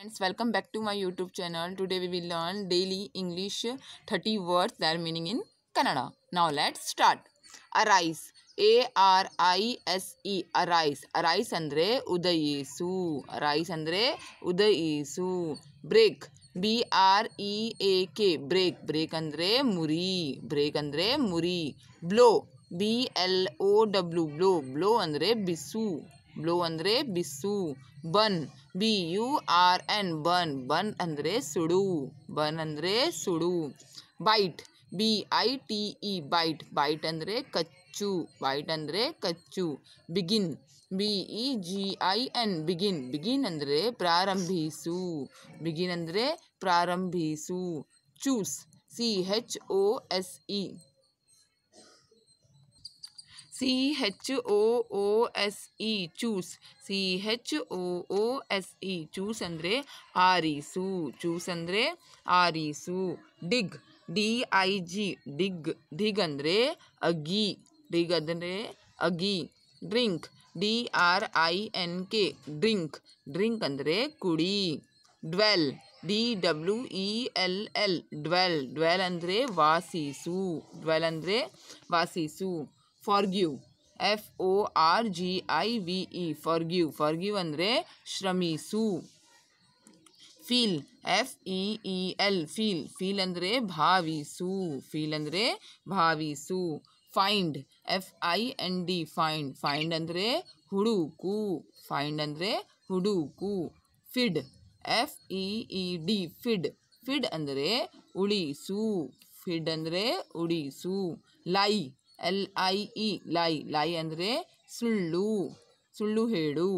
friends welcome back to my youtube channel today we will learn daily english 30 words their meaning in kannada now let's start arise a r i s e arise arise andre udayisu arise andre udayisu break b r e a k break break andre muri break andre muri blow b l o w blow blow andre bisu blow अरे बिसु बन B you are N बन बन अंदर सुड़ू burn अंदर सुड़ू bite B E T bite bite अंदर कच्चु बैट अंदर कच्चु begin B G E N begin begin अंदर प्रारंभु बिगिन अंदर प्रारंभु चूस सी हेच ओ एस ई सी हेच ओ ओ एस इ चूस सी हेच ओ ओ एस इ चूस अरे आरिसु चूस अरे आरिसु डिग डी ई जी डिग डिग अरे अगी डिग अरे अगी drink D R E N K drink drink अरे कुड़ी dwell D W L L dwell dwell अरे वासीसु ड्वेल अरे वासीसु forgive F O R G I V E forgive forgive ಅಂದರೆ ಶ್ರಮಿಸು feel F E E L feel feel ಅಂದರೆ ಭಾವಿಸು ಫೀಲ್ ಅಂದರೆ ಭಾವಿಸು find F I N D find find ಅಂದರೆ ಹುಡುಕು ಫೈಂಡ್ ಅಂದರೆ ಹುಡುಕು feed F E E D feed feed ಅಂದರೆ ಉಳಿಸು ಫಿಡ್ ಅಂದರೆ ಉಳಿಸು lie L I E lie lie ಅಂದರೆ ಸುಳ್ಳು ಸುಳ್ಳು ಹೇಳು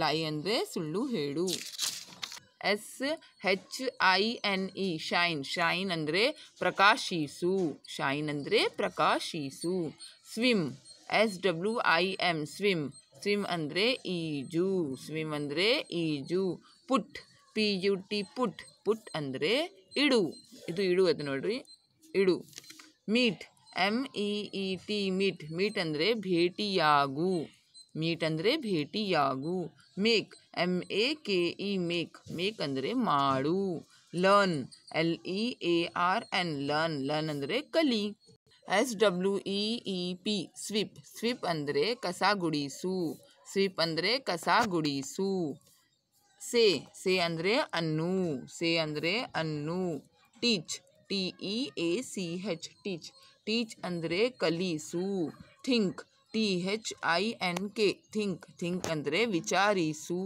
ಲಾಯಿ ಅಂದರೆ ಸುಳ್ಳು ಹೇಳು S H I N E shine shine ಅಂದರೆ ಪ್ರಕಾಶೀಸು ಶೈನ್ ಅಂದರೆ ಪ್ರಕಾಶಿಸು swim S W I M swim swim ಅಂದರೆ ಈಜು ಸ್ವಿಮ್ ಅಂದರೆ ಈಜು put P U T put put ಅಂದರೆ ಇಡು ಇದು ಇಡು ಅದು ನೋಡ್ರಿ ಇಡು meet M E E T meet meet ಅಂದರೆ ಭೇಟಿಯಾಗು ಮೀಟ್ ಅಂದರೆ ಭೇಟಿಯಾಗು make M A K E make make ಅಂದರೆ ಮಾಡು learn L E A R N learn learn ಅಂದರೆ ಕಲಿ S W E E P sweep sweep ಅಂದರೆ ಕಸ ಗುಡಿಸು ಸ್ವೀಪ್ ಅಂದರೆ ಕಸ ಗುಡಿಸು ಸೇ ಸೇ ಅಂದರೆ ಅನ್ನು ಸೇ ಅಂದರೆ ಅನ್ನು teach T E A C H teach teach अंदरे कली सू think T H I N K think think अंदरे विचारी सू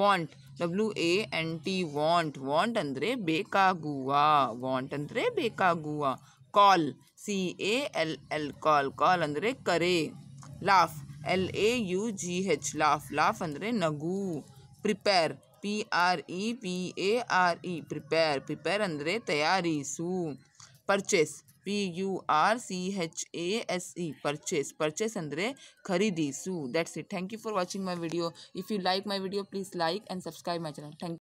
want W A N T want want अंदरे बेकागुआ वांट अंदरे बेकागुआ call C A L L call call अंदरे करे laugh L A U G H laugh laugh अंदरे नगू prepare P R E P A R E prepare prepare अंदर तैयारी सू purchase P U R C H A S E purchase purchase अरे खरीदी सू that's it thank you for watching my video if you like my video please like and subscribe my channel thank